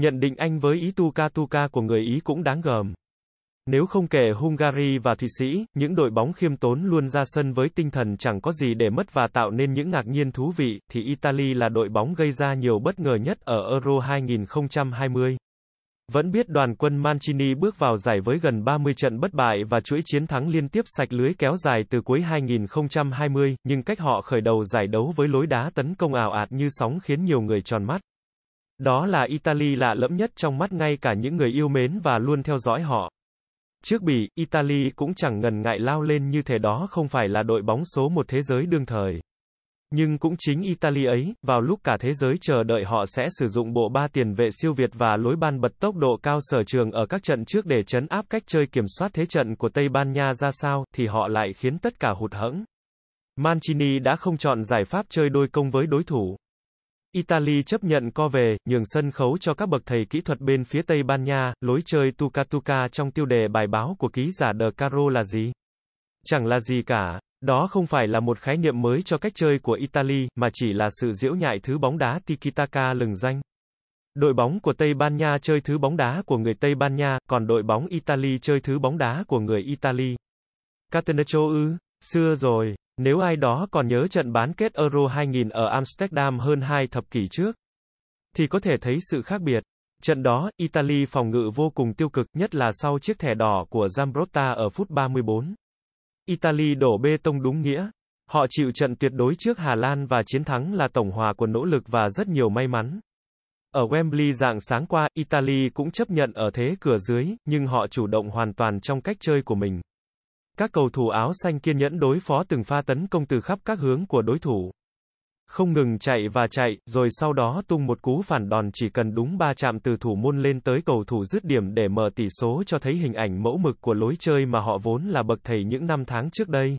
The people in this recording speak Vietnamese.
Nhận định Anh với ý Tuka Tuka của người Ý cũng đáng gờm. Nếu không kể Hungary và Thụy Sĩ, những đội bóng khiêm tốn luôn ra sân với tinh thần chẳng có gì để mất và tạo nên những ngạc nhiên thú vị, thì Italy là đội bóng gây ra nhiều bất ngờ nhất ở Euro 2020. Vẫn biết đoàn quân Mancini bước vào giải với gần 30 trận bất bại và chuỗi chiến thắng liên tiếp sạch lưới kéo dài từ cuối 2020, nhưng cách họ khởi đầu giải đấu với lối đá tấn công ảo ạt như sóng khiến nhiều người tròn mắt. Đó là Italy lạ lẫm nhất trong mắt ngay cả những người yêu mến và luôn theo dõi họ. Trước bỉ, Italy cũng chẳng ngần ngại lao lên như thế đó không phải là đội bóng số một thế giới đương thời. Nhưng cũng chính Italy ấy, vào lúc cả thế giới chờ đợi họ sẽ sử dụng bộ ba tiền vệ siêu Việt và lối ban bật tốc độ cao sở trường ở các trận trước để chấn áp cách chơi kiểm soát thế trận của Tây Ban Nha ra sao, thì họ lại khiến tất cả hụt hẫng. Mancini đã không chọn giải pháp chơi đôi công với đối thủ. Italy chấp nhận co về, nhường sân khấu cho các bậc thầy kỹ thuật bên phía Tây Ban Nha, lối chơi Tuka Tuka trong tiêu đề bài báo của ký giả De Caro là gì? Chẳng là gì cả, đó không phải là một khái niệm mới cho cách chơi của Italy, mà chỉ là sự diễu nhại thứ bóng đá tikitaka lừng danh. Đội bóng của Tây Ban Nha chơi thứ bóng đá của người Tây Ban Nha, còn đội bóng Italy chơi thứ bóng đá của người Italy. Catenaccio ư, xưa rồi. Nếu ai đó còn nhớ trận bán kết Euro 2000 ở Amsterdam hơn hai thập kỷ trước, thì có thể thấy sự khác biệt. Trận đó, Italy phòng ngự vô cùng tiêu cực, nhất là sau chiếc thẻ đỏ của Zambrotta ở phút 34. Italy đổ bê tông đúng nghĩa. Họ chịu trận tuyệt đối trước Hà Lan và chiến thắng là tổng hòa của nỗ lực và rất nhiều may mắn. Ở Wembley dạng sáng qua, Italy cũng chấp nhận ở thế cửa dưới, nhưng họ chủ động hoàn toàn trong cách chơi của mình. Các cầu thủ áo xanh kiên nhẫn đối phó từng pha tấn công từ khắp các hướng của đối thủ. Không ngừng chạy và chạy, rồi sau đó tung một cú phản đòn chỉ cần đúng ba chạm từ thủ môn lên tới cầu thủ dứt điểm để mở tỷ số cho thấy hình ảnh mẫu mực của lối chơi mà họ vốn là bậc thầy những năm tháng trước đây.